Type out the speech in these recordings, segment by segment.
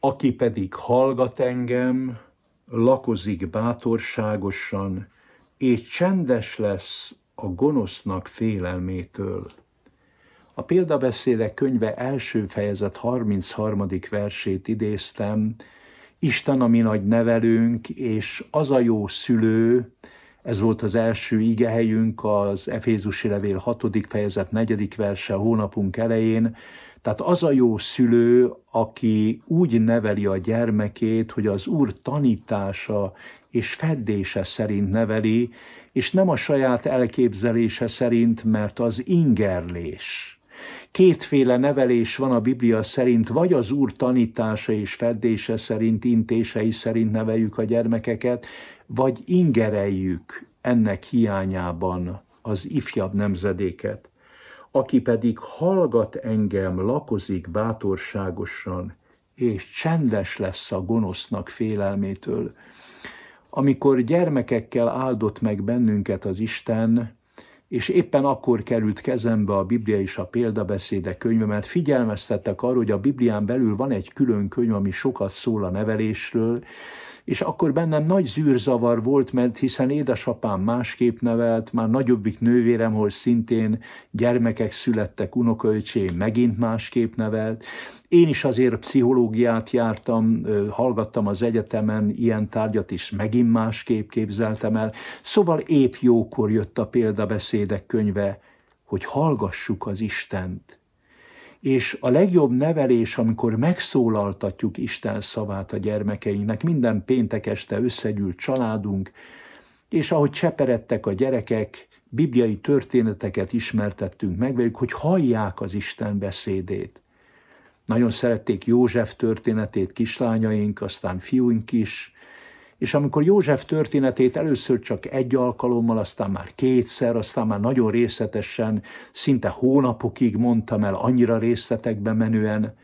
Aki pedig hallgat engem, lakozik bátorságosan, és csendes lesz a gonosznak félelmétől. A példabeszédek könyve első fejezet 33. versét idéztem, Isten a mi nagy nevelünk, és az a jó szülő, ez volt az első igehelyünk az Efézusi Levél 6. fejezet 4. verse hónapunk elején. Tehát az a jó szülő, aki úgy neveli a gyermekét, hogy az Úr tanítása és feddése szerint neveli, és nem a saját elképzelése szerint, mert az ingerlés kétféle nevelés van a Biblia szerint, vagy az Úr tanítása és fedése szerint, intései szerint neveljük a gyermekeket, vagy ingereljük ennek hiányában az ifjabb nemzedéket. Aki pedig hallgat engem, lakozik bátorságosan, és csendes lesz a gonosznak félelmétől. Amikor gyermekekkel áldott meg bennünket az Isten, és éppen akkor került kezembe a Biblia és a példabeszéde könyve, mert figyelmeztettek arra, hogy a Biblián belül van egy külön könyv, ami sokat szól a nevelésről, és akkor bennem nagy zűrzavar volt, mert hiszen édesapám másképp nevelt, már nagyobbik nővérem, hol szintén gyermekek születtek, unokaöcsém megint másképp nevelt, én is azért pszichológiát jártam, hallgattam az egyetemen ilyen tárgyat is, megint másképp képzeltem el. Szóval épp jókor jött a példabeszédek könyve, hogy hallgassuk az Istent. És a legjobb nevelés, amikor megszólaltatjuk Isten szavát a gyermekeinknek, minden péntek este összegyűlt családunk, és ahogy cseperedtek a gyerekek, bibliai történeteket ismertettünk meg velük, hogy hallják az Isten beszédét. Nagyon szerették József történetét kislányaink, aztán fiúink is, és amikor József történetét először csak egy alkalommal, aztán már kétszer, aztán már nagyon részletesen, szinte hónapokig mondtam el, annyira részletekbe menően,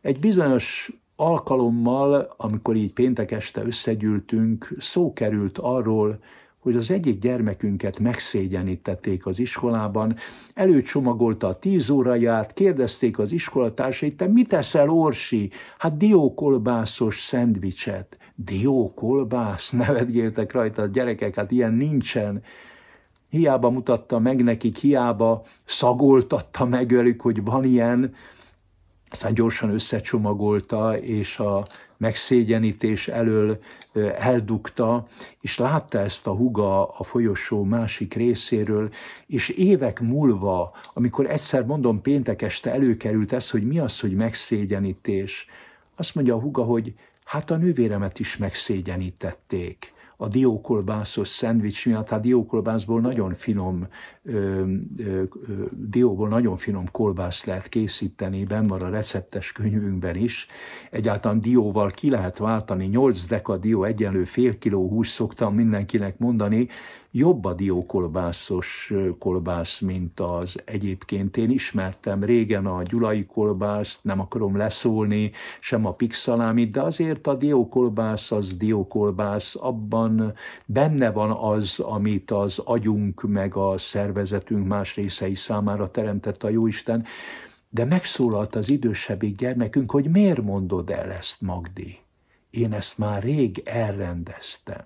egy bizonyos alkalommal, amikor így péntek este összegyűltünk, szó került arról, hogy az egyik gyermekünket megszégyenítették az iskolában, előcsomagolta a tíz óraját, kérdezték az iskolatársait, te mit eszel, Orsi? Hát diókolbászos szendvicset. Diókolbász? Nevetgéltek rajta a gyerekek, hát ilyen nincsen. Hiába mutatta meg nekik, hiába szagoltatta meg velük, hogy van ilyen, aztán gyorsan összecsomagolta, és a megszégyenítés elől eldugta, és látta ezt a huga a folyosó másik részéről, és évek múlva, amikor egyszer mondom péntek este előkerült ez, hogy mi az, hogy megszégyenítés, azt mondja a huga, hogy hát a nővéremet is megszégyenítették a diókolbászos szendvics miatt, a hát diókolbászból nagyon finom ö, ö, ö, dióból nagyon finom kolbászt lehet készíteni, benn van a receptes könyvünkben is. Egyáltalán dióval ki lehet váltani, 8 deka dió egyenlő fél kiló hús szoktam mindenkinek mondani, jobb a diókolbászos kolbász, mint az egyébként. Én ismertem régen a gyulai kolbászt, nem akarom leszólni, sem a pixalámit, de azért a diókolbász az diókolbász, abban benne van az, amit az agyunk meg a szervezetünk szervezetünk más részei számára teremtett a Jóisten, de megszólalt az idősebbik gyermekünk, hogy miért mondod el ezt, Magdi? Én ezt már rég elrendeztem.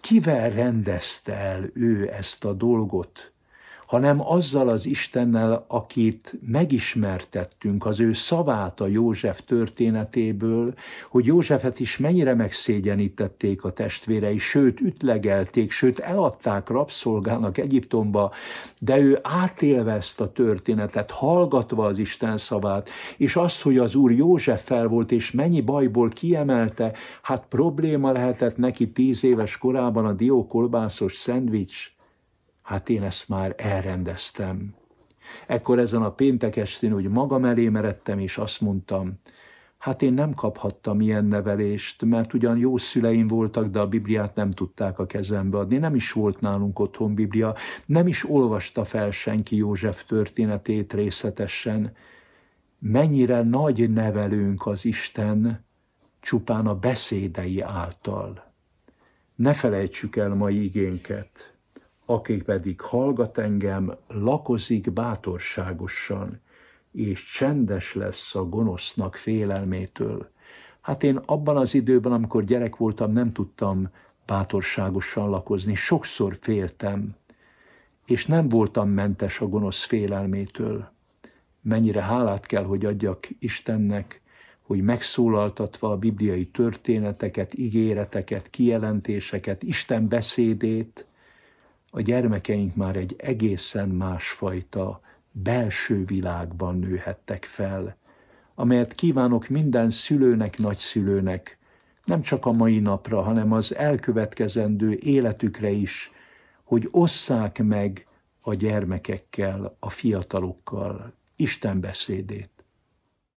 Kivel rendezte el ő ezt a dolgot, hanem azzal az Istennel, akit megismertettünk, az ő szavát a József történetéből, hogy Józsefet is mennyire megszégyenítették a testvérei, sőt ütlegelték, sőt eladták rabszolgának Egyiptomba, de ő átélve ezt a történetet, hallgatva az Isten szavát, és azt, hogy az Úr fel volt, és mennyi bajból kiemelte, hát probléma lehetett neki tíz éves korában a diókolbászos szendvics, hát én ezt már elrendeztem. Ekkor ezen a péntek estén úgy magam elé meredtem, és azt mondtam, hát én nem kaphattam ilyen nevelést, mert ugyan jó szüleim voltak, de a Bibliát nem tudták a kezembe adni, nem is volt nálunk otthon Biblia, nem is olvasta fel senki József történetét részletesen. Mennyire nagy nevelőnk az Isten csupán a beszédei által. Ne felejtsük el mai igénket aki pedig hallgat engem, lakozik bátorságosan, és csendes lesz a gonosznak félelmétől. Hát én abban az időben, amikor gyerek voltam, nem tudtam bátorságosan lakozni, sokszor féltem, és nem voltam mentes a gonosz félelmétől. Mennyire hálát kell, hogy adjak Istennek, hogy megszólaltatva a bibliai történeteket, ígéreteket, kijelentéseket, Isten beszédét, a gyermekeink már egy egészen másfajta belső világban nőhettek fel, amelyet kívánok minden szülőnek, nagyszülőnek, nem csak a mai napra, hanem az elkövetkezendő életükre is, hogy osszák meg a gyermekekkel, a fiatalokkal Isten beszédét.